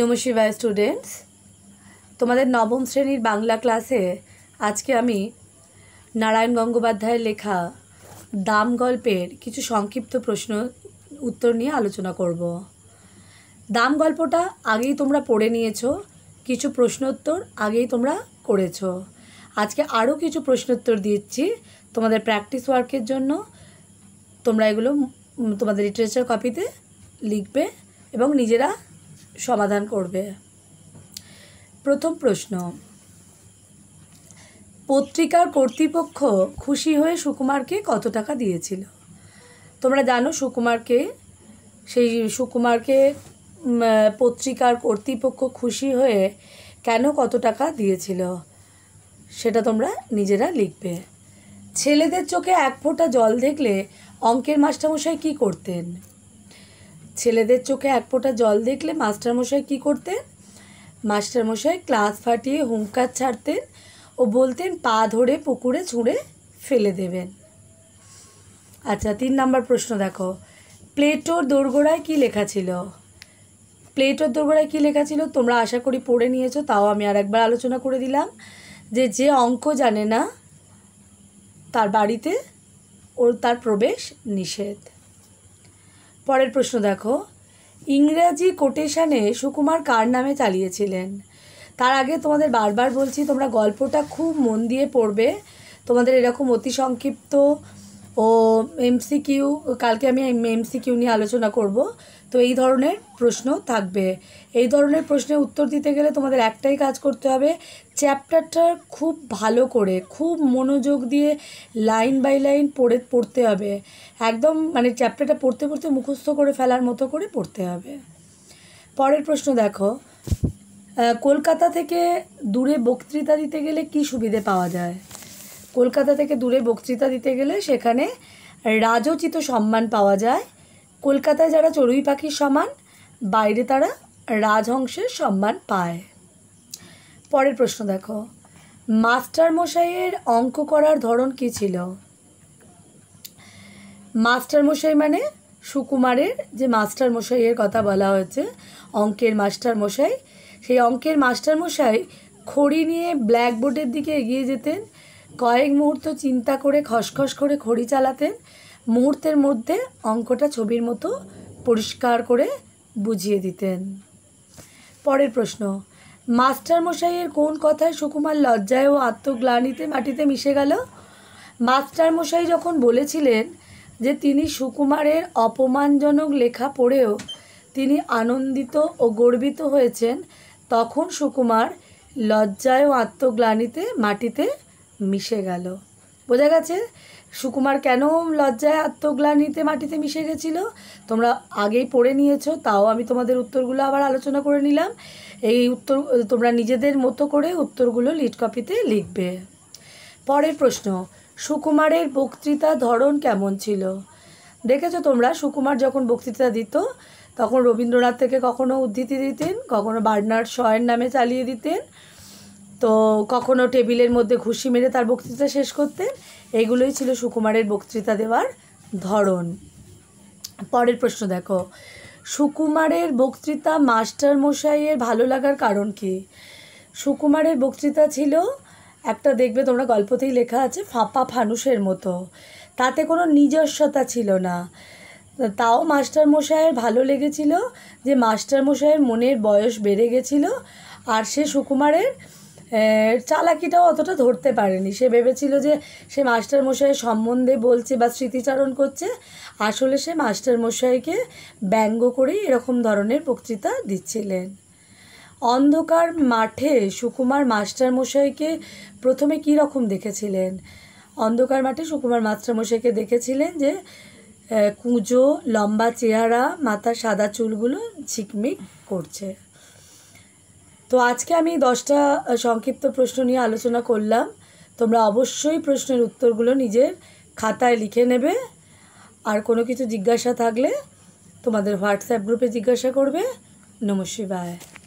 নমস্কার স্টুডেন্টস তোমাদের নবম শ্রেণীর বাংলা ক্লাসে আজকে আমি নারায়ণ গঙ্গোপাধ্যায়ের লেখা দাম গল্পের কিছু সংক্ষিপ্ত প্রশ্ন উত্তর নিয়ে আলোচনা করব দাম গল্পটা আগেই তোমরা পড়ে নিয়েছো কিছু প্রশ্নোত্তর আগেই তোমরা করেছো আজকে আরও কিছু প্রশ্নোত্তর দিচ্ছি তোমাদের প্র্যাকটিস ওয়ার্কের জন্য তোমরা এগুলো তোমাদের লিটারেচার কপিতে লিখবে এবং নিজেরা সমাধান করবে প্রথম প্রশ্ন পত্রিকার কর্তৃপক্ষ খুশি হয়ে সুকুমারকে কত টাকা দিয়েছিল তোমরা জানো সুকুমারকে সেই সুকুমারকে পত্রিকার কর্তৃপক্ষ খুশি হয়ে কেন কত টাকা দিয়েছিল সেটা তোমরা নিজেরা লিখবে ছেলেদের চোখে এক ফোঁটা জল দেখলে অঙ্কের মাস্টারমশাই কি করতেন ছেলেদের চোখে এক ফোঁটা জল দেখলে মাস্টারমশাই কি করতেন মাস্টারমশাই ক্লাস ফাটিয়ে হুঙ্কার ছাড়তেন ও বলতেন পা ধরে পুকুরে ছুঁড়ে ফেলে দেবেন আচ্ছা তিন নাম্বার প্রশ্ন দেখো প্লেটোর দোরগোড়ায় কি লেখা ছিল প্লেটোর দোরগোড়ায় কি লেখা ছিল তোমরা আশা করি পড়ে নিয়েছো তাও আমি আর একবার আলোচনা করে দিলাম যে যে অঙ্ক জানে না তার বাড়িতে ওর তার প্রবেশ নিষেধ পরের প্রশ্ন দেখো ইংরাজি কোটেশানে সুকুমার কার নামে চালিয়েছিলেন তার আগে তোমাদের বারবার বলছি তোমরা গল্পটা খুব মন দিয়ে পড়বে তোমাদের এরকম অতি সংক্ষিপ্ত এমসিকিউ কালকে আমি এমসিকিউ নিয়ে আলোচনা করব তো এই ধরনের প্রশ্ন থাকবে এই ধরনের প্রশ্নের উত্তর দিতে গেলে তোমাদের একটাই কাজ করতে হবে চ্যাপ্টারটা খুব ভালো করে খুব মনোযোগ দিয়ে লাইন বাই লাইন পড়ে পড়তে হবে একদম মানে চ্যাপ্টারটা পড়তে পড়তে মুখস্থ করে ফেলার মতো করে পড়তে হবে পরের প্রশ্ন দেখো কলকাতা থেকে দূরে বক্তৃতা দিতে গেলে কি সুবিধে পাওয়া যায় কলকাতা থেকে দূরে বক্তৃতা দিতে গেলে সেখানে রাজোচিত সম্মান পাওয়া যায় কলকাতায় যারা চড়ুই পাখির সমান বাইরে তারা রাজহংসের সম্মান পায় পরের প্রশ্ন দেখো মাস্টার মশাইয়ের অঙ্ক করার ধরন কি ছিল মাস্টার মশাই মানে সুকুমারের যে মাস্টার মশাইয়ের কথা বলা হয়েছে অঙ্কের মাস্টার মশাই সেই অঙ্কের মাস্টার মশাই খড়ি নিয়ে ব্ল্যাকবোর্ডের দিকে এগিয়ে যেতেন কয়েক মুহূর্ত চিন্তা করে খসখস করে খড়ি চালাতেন মুহূর্তের মধ্যে অঙ্কটা ছবির মতো পরিষ্কার করে বুঝিয়ে দিতেন পরের প্রশ্ন মাস্টার মশাইয়ের কোন কথায় সুকুমার লজ্জায় ও আত্মগ্লানিতে মাটিতে মিশে গেল মাস্টার মশাই যখন বলেছিলেন যে তিনি সুকুমারের অপমানজনক লেখা পড়েও তিনি আনন্দিত ও গর্বিত হয়েছেন তখন সুকুমার লজ্জায় ও আত্মগ্লানিতে মাটিতে মিশে গেল বোঝা গেছে সুকুমার কেন লজ্জায় আত্মগ্লানিতে মাটিতে মিশে গেছিল তোমরা আগেই পড়ে নিয়েছো তাও আমি তোমাদের উত্তরগুলো আবার আলোচনা করে নিলাম এই উত্তর তোমরা নিজেদের মতো করে উত্তরগুলো লিড কপিতে লিখবে পরের প্রশ্ন সুকুমারের বক্তৃতা ধরন কেমন ছিল দেখেছো তোমরা সুকুমার যখন বক্তৃতা দিত তখন রবীন্দ্রনাথ থেকে কখনো উদ্ধৃতি দিতেন কখনো বার্নার শয়ের নামে চালিয়ে দিতেন তো কখনো টেবিলের মধ্যে ঘুষি মেরে তার বক্তৃতা শেষ করতেন এগুলোই ছিল সুকুমারের বক্তৃতা দেওয়ার ধরন পরের প্রশ্ন দেখো সুকুমারের বক্তৃতা মাস্টার মশাইয়ের ভালো লাগার কারণ কি সুকুমারের বক্তৃতা ছিল একটা দেখবে তোমরা গল্পতেই লেখা আছে ফাঁপা ফানুষের মতো তাতে কোনো নিজস্বতা ছিল না তাও মাস্টার মশাইয়ের ভালো লেগেছিল যে মাস্টার মশাইয়ের মনের বয়স বেড়ে গেছিল আর সে সুকুমারের চালাকিটাও অতটা ধরতে পারেনি সে ভেবেছিল যে সে মাস্টারমশাইয়ের সম্বন্ধে বলছে বা স্মৃতিচারণ করছে আসলে সে মাস্টারমশাইকে ব্যঙ্গ করেই এরকম ধরনের বক্তৃতা দিচ্ছিলেন অন্ধকার মাঠে সুকুমার মাস্টারমশাইকে প্রথমে কী রকম দেখেছিলেন অন্ধকার মাঠে সুকুমার মাস্টারমশাইকে দেখেছিলেন যে কুঁজো লম্বা চেহারা মাথার সাদা চুলগুলো ঝিকমিক করছে তো আজকে আমি দশটা সংক্ষিপ্ত প্রশ্ন নিয়ে আলোচনা করলাম তোমরা অবশ্যই প্রশ্নের উত্তরগুলো নিজের খাতায় লিখে নেবে আর কোনো কিছু জিজ্ঞাসা থাকলে তোমাদের হোয়াটসঅ্যাপ গ্রুপে জিজ্ঞাসা করবে নমস্কার